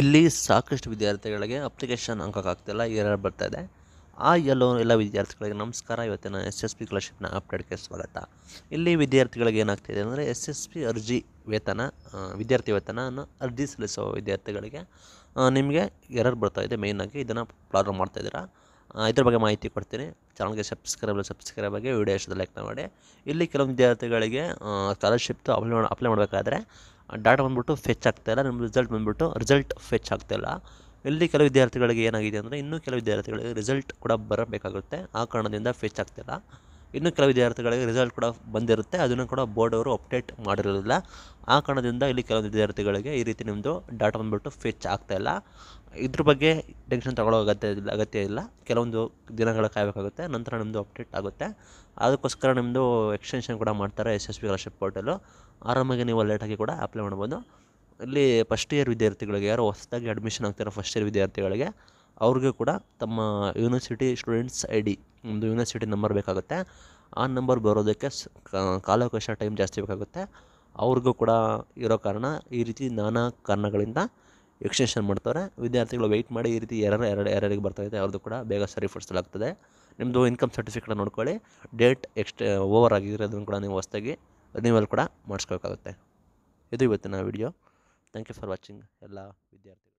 ಇಲ್ಲಿ ಸಾಕಷ್ಟು ವಿದ್ಯಾರ್ಥಿಗಳಿಗೆ ಅಪ್ಲಿಕೇಶನ್ ಹಾಕೋಕ್ಕಾಗ್ತಿಲ್ಲ ಎರರ್ ಬರ್ತಾ ಇದೆ ಆ ಎಲ್ಲೋ ಎಲ್ಲ ವಿದ್ಯಾರ್ಥಿಗಳಿಗೆ ನಮಸ್ಕಾರ ಇವತ್ತಿನ ಎಸ್ ಎಸ್ ಪಿ ಸ್ಕಾಲರ್ಶಿಪ್ನ ಅಪ್ಡೇಟ್ಗೆ ಸ್ವಾಗತ ಇಲ್ಲಿ ವಿದ್ಯಾರ್ಥಿಗಳಿಗೆ ಏನಾಗ್ತಿದೆ ಅಂದರೆ ಎಸ್ ಎಸ್ ಪಿ ಅರ್ಜಿ ವೇತನ ವಿದ್ಯಾರ್ಥಿ ವೇತನ ಅರ್ಜಿ ಸಲ್ಲಿಸುವ ವಿದ್ಯಾರ್ಥಿಗಳಿಗೆ ನಿಮಗೆ ಎರರ್ ಬರ್ತಾ ಇದೆ ಮೇಯ್ನಾಗಿ ಇದನ್ನು ಪ್ರಾರಂಭ ಮಾಡ್ತಾ ಇದ್ದೀರಾ ಇದ್ರ ಬಗ್ಗೆ ಮಾಹಿತಿ ಕೊಡ್ತೀನಿ ಚಾನಲ್ಗೆ ಸಬ್ಸ್ಕ್ರೈಬ್ ಸಬ್ಸ್ಕ್ರೈಬ್ ಆಗಿ ವಿಡಿಯೋ ಎಷ್ಟು ಲೈಕ್ ಮಾಡಿ ಇಲ್ಲಿ ಕೆಲವು ವಿದ್ಯಾರ್ಥಿಗಳಿಗೆ ಸ್ಕಾಲರ್ಶಿಪ್ ಅಪ್ಲೈ ಅಪ್ಲೈ ಮಾಡಬೇಕಾದ್ರೆ ಡಾಟಾ ಬಂದುಬಿಟ್ಟು ಫೆಚ್ ಆಗ್ತಾಯಿಲ್ಲ ನಿಮ್ಮ ರಿಸಲ್ಟ್ ಬಂದುಬಿಟ್ಟು ರಿಸಲ್ಟ್ ಫೆಚ್ ಇಲ್ಲ ಇಲ್ಲಿ ಕೆಲವು ವಿದ್ಯಾರ್ಥಿಗಳಿಗೆ ಏನಾಗಿದೆ ಅಂದರೆ ಇನ್ನೂ ಕೆಲವು ವಿದ್ಯಾರ್ಥಿಗಳಿಗೆ ರಿಸಲ್ಟ್ ಕೂಡ ಬರಬೇಕಾಗುತ್ತೆ ಆ ಕಾರಣದಿಂದ ಫೆಚ್ ಆಗ್ತಿಲ್ಲ ಇನ್ನೂ ಕೆಲವು ವಿದ್ಯಾರ್ಥಿಗಳಿಗೆ ರಿಸಲ್ಟ್ ಕೂಡ ಬಂದಿರುತ್ತೆ ಅದನ್ನು ಕೂಡ ಬೋರ್ಡ್ ಅವರು ಅಪ್ಡೇಟ್ ಮಾಡಿರೋದಿಲ್ಲ ಆ ಕಾರಣದಿಂದ ಇಲ್ಲಿ ಕೆಲವು ವಿದ್ಯಾರ್ಥಿಗಳಿಗೆ ಈ ರೀತಿ ನಿಮ್ಮದು ಡಾಟಾ ಬಂದುಬಿಟ್ಟು ಫೆಚ್ ಆಗ್ತಾಯಿಲ್ಲ ಇದ್ರ ಬಗ್ಗೆ ಟೆನ್ಷನ್ ತಗೊಳ್ಳೋ ಅಗತ್ಯ ಇಲ್ಲ ಅಗತ್ಯ ಇಲ್ಲ ಕೆಲವೊಂದು ದಿನಗಳ ಕಾಯಬೇಕಾಗುತ್ತೆ ನಂತರ ನಿಮ್ಮದು ಅಪ್ಡೇಟ್ ಆಗುತ್ತೆ ಅದಕ್ಕೋಸ್ಕರ ನಿಮ್ಮದು ಎಕ್ಸ್ಟೆನ್ಷನ್ ಕೂಡ ಮಾಡ್ತಾರೆ S S B scholarship portal ಆರಾಮಾಗಿ ನೀವು ಲೇಟಾಗಿ ಕೂಡ ಅಪ್ಲೈ ಮಾಡ್ಬೋದು ಇಲ್ಲಿ ಫಸ್ಟ್ ಇಯರ್ ವಿದ್ಯಾರ್ಥಿಗಳಿಗೆ ಯಾರು ಹೊಸದಾಗಿ ಅಡ್ಮಿಷನ್ ಆಗ್ತಿರೋ ಫಸ್ಟ್ ಇಯರ್ ವಿದ್ಯಾರ್ಥಿಗಳಿಗೆ ಅವ್ರಿಗೂ ಕೂಡ ತಮ್ಮ ಯೂನಿವರ್ಸಿಟಿ ಸ್ಟೂಡೆಂಟ್ಸ್ ಐ ಡಿ ಒಂದು ಯೂನಿವರ್ಸಿಟಿ ನಂಬರ್ ಬೇಕಾಗುತ್ತೆ ಆ ನಂಬರ್ ಬರೋದಕ್ಕೆ ಕಾಲಾವಕಾಶ ಟೈಮ್ ಜಾಸ್ತಿ ಬೇಕಾಗುತ್ತೆ ಅವ್ರಿಗೂ ಕೂಡ ಇರೋ ಕಾರಣ ಈ ರೀತಿ ನಾನಾ ಕಾರಣಗಳಿಂದ ಎಕ್ಸ್ಟೆನ್ಷನ್ ಮಾಡ್ತಾರೆ ವಿದ್ಯಾರ್ಥಿಗಳು ವೆಯ್ಟ್ ಮಾಡಿ ಈ ರೀತಿ ಎರಡು ಎರಡು ಯಾರ್ಯಾರಿಗೆ ಬರ್ತಾಯಿದೆ ಅವ್ರದ್ದು ಕೂಡ ಬೇಗ ಸರಿಪಡಿಸಲಾಗ್ತದೆ ನಿಮ್ಮದು ಇನ್ಕಮ್ ಸರ್ಟಿಫಿಕೇಟ್ ನೋಡ್ಕೊಳ್ಳಿ ಡೇಟ್ ಎಕ್ಸ್ಟ್ ಓವರ್ ಆಗಿದ್ರೆ ಕೂಡ ನೀವು ಹೊಸದಾಗಿ ರಿನಿವಲ್ ಕೂಡ ಮಾಡಿಸ್ಬೇಕಾಗುತ್ತೆ ಇದು ಇವತ್ತಿನ video thank you for watching ಎಲ್ಲ ವಿದ್ಯಾರ್ಥಿಗಳು